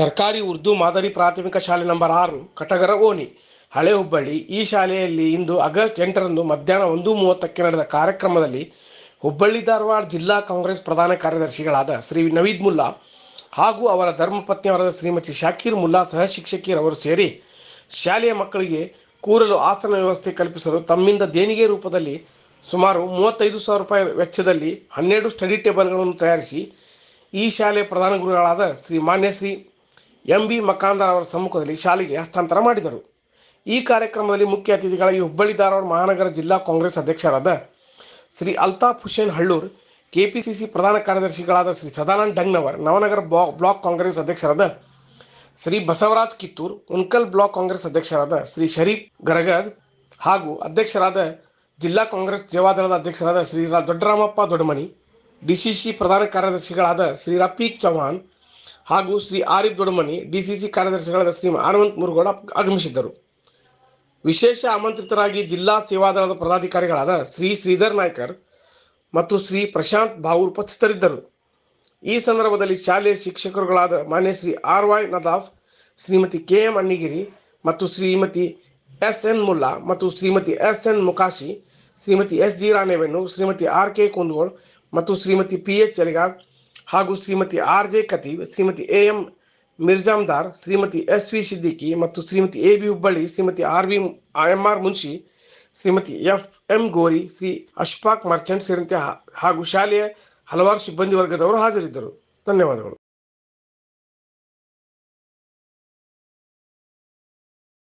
ಸರ್ಕಾರಿ ಉರ್ದು ಮಾದರಿ ಪ್ರಾಥಮಿಕ ಶಾಲೆ ನಂಬರ್ ಆರು ಕಟಗರ ಓಣಿ ಹಳೆ ಹುಬ್ಬಳ್ಳಿ ಈ ಶಾಲೆಯಲ್ಲಿ ಇಂದು ಆಗಸ್ಟ್ ಎಂಟರಂದು ಮಧ್ಯಾಹ್ನ ಒಂದು ಮೂವತ್ತಕ್ಕೆ ನಡೆದ ಕಾರ್ಯಕ್ರಮದಲ್ಲಿ ಹುಬ್ಬಳ್ಳಿ ಧಾರವಾಡ ಜಿಲ್ಲಾ ಕಾಂಗ್ರೆಸ್ ಪ್ರಧಾನ ಕಾರ್ಯದರ್ಶಿಗಳಾದ ಶ್ರೀ ನವೀದ್ ಮುಲ್ಲಾ ಹಾಗೂ ಅವರ ಧರ್ಮಪತ್ನಿಯವರಾದ ಶ್ರೀಮತಿ ಶಾಕೀರ್ ಮುಲ್ಲಾ ಸಹ ಶಿಕ್ಷಕಿಯರವರು ಸೇರಿ ಶಾಲೆಯ ಮಕ್ಕಳಿಗೆ ಕೂರಲು ಆಸನ ವ್ಯವಸ್ಥೆ ಕಲ್ಪಿಸಲು ತಮ್ಮಿಂದ ದೇಣಿಗೆ ರೂಪದಲ್ಲಿ ಸುಮಾರು ಮೂವತ್ತೈದು ಸಾವಿರ ರೂಪಾಯಿ ವೆಚ್ಚದಲ್ಲಿ ಹನ್ನೆರಡು ಸ್ಟಡಿ ಟೇಬಲ್ಗಳನ್ನು ತಯಾರಿಸಿ ಈ ಶಾಲೆಯ ಪ್ರಧಾನ ಗುರುಗಳಾದ ಶ್ರೀ ಮಾನ್ಯ ಶ್ರೀ ಎಂ ಬಿ ಮಕಾಂದರ್ ಅವರ ಸಮ್ಮುಖದಲ್ಲಿ ಶಾಲೆಗೆ ಹಸ್ತಾಂತರ ಮಾಡಿದರು ಈ ಕಾರ್ಯಕ್ರಮದಲ್ಲಿ ಮುಖ್ಯ ಅತಿಥಿಗಳಾಗಿ ಹುಬ್ಬಳ್ಳಿ ಧಾರವಾಡ ಮಹಾನಗರ ಜಿಲ್ಲಾ ಕಾಂಗ್ರೆಸ್ ಅಧ್ಯಕ್ಷರಾದ ಶ್ರೀ ಅಲ್ತಾಫ್ ಹುಸೇನ್ ಹಳ್ಳೂರ್ ಕೆಪಿಸಿಸಿ ಪ್ರಧಾನ ಕಾರ್ಯದರ್ಶಿಗಳಾದ ಶ್ರೀ ಸದಾನಂದ ಡಂಗ್ನವರ್ ನವನಗರ ಬ್ಲಾಕ್ ಕಾಂಗ್ರೆಸ್ ಅಧ್ಯಕ್ಷರಾದ ಶ್ರೀ ಬಸವರಾಜ್ ಕಿತ್ತೂರ್ ಉನ್ಕಲ್ ಬ್ಲಾಕ್ ಕಾಂಗ್ರೆಸ್ ಅಧ್ಯಕ್ಷರಾದ ಶ್ರೀ ಶರೀಫ್ ಗರಗದ್ ಹಾಗೂ ಅಧ್ಯಕ್ಷರಾದ ಜಿಲ್ಲಾ ಕಾಂಗ್ರೆಸ್ ಸೇವಾದಳದ ಅಧ್ಯಕ್ಷರಾದ ಶ್ರೀ ದೊಡ್ಡರಾಮಪ್ಪ ದೊಡ್ಡಮನಿ ಡಿಸಿಸಿ ಪ್ರಧಾನ ಕಾರ್ಯದರ್ಶಿಗಳಾದ ಶ್ರೀ ರಫೀಕ್ ಚೌಹಾನ್ ಹಾಗೂ ಶ್ರೀ ಆರಿಫ್ ದೊಡಮನಿ ಡಿಸಿಸಿ ಕಾರ್ಯದರ್ಶಿಗಳಾದ ಶ್ರೀ ಹನುಮಂತ್ ಮುರುಗೋಡ ಆಗಮಿಸಿದ್ದರು ವಿಶೇಷ ಆಮಂತ್ರಿತರಾಗಿ ಜಿಲ್ಲಾ ಸೇವಾದಳದ ಪದಾಧಿಕಾರಿಗಳಾದ ಶ್ರೀ ಶ್ರೀಧರ್ ನಾಯ್ಕರ್ ಮತ್ತು ಶ್ರೀ ಪ್ರಶಾಂತ್ ಭಾವೂರ್ ಉಪಸ್ಥಿತರಿದ್ದರು ಈ ಸಂದರ್ಭದಲ್ಲಿ ಶಾಲೆಯ ಶಿಕ್ಷಕರುಗಳಾದ ಮಾನ್ಯ Shri R Y Nadaf Shrimati K M Annigiri ಮತ್ತು ಶ್ರೀಮತಿ ಎಸ್ ಎನ್ ಮುಲ್ಲಾ ಮತ್ತು Shrimati S N Mukashi Shrimati S G Ranebennu Shrimati R K Kundgol ಮತ್ತು ಶ್ರೀಮತಿ ಪಿ ಎಚ್ ಚಲಿಗಾರ್ ಹಾಗೂ Shrimati R J Katib Shrimati A M Mirjamdar Shrimati S V Siddiqui ಮತ್ತು Shrimati A B Hubballi Shrimati R V M R Munshi Shrimati F M Gori Shri Ashfaq Merchant ಸೇರಿದಂತೆ ಹಾಗೂ ಶಾಲೆಯ ಹಲವಾರು ಸಿಬ್ಬಂದಿ ವರ್ಗದವರು ಹಾಜರಿದ್ದರು ಧನ್ಯವಾದಗಳು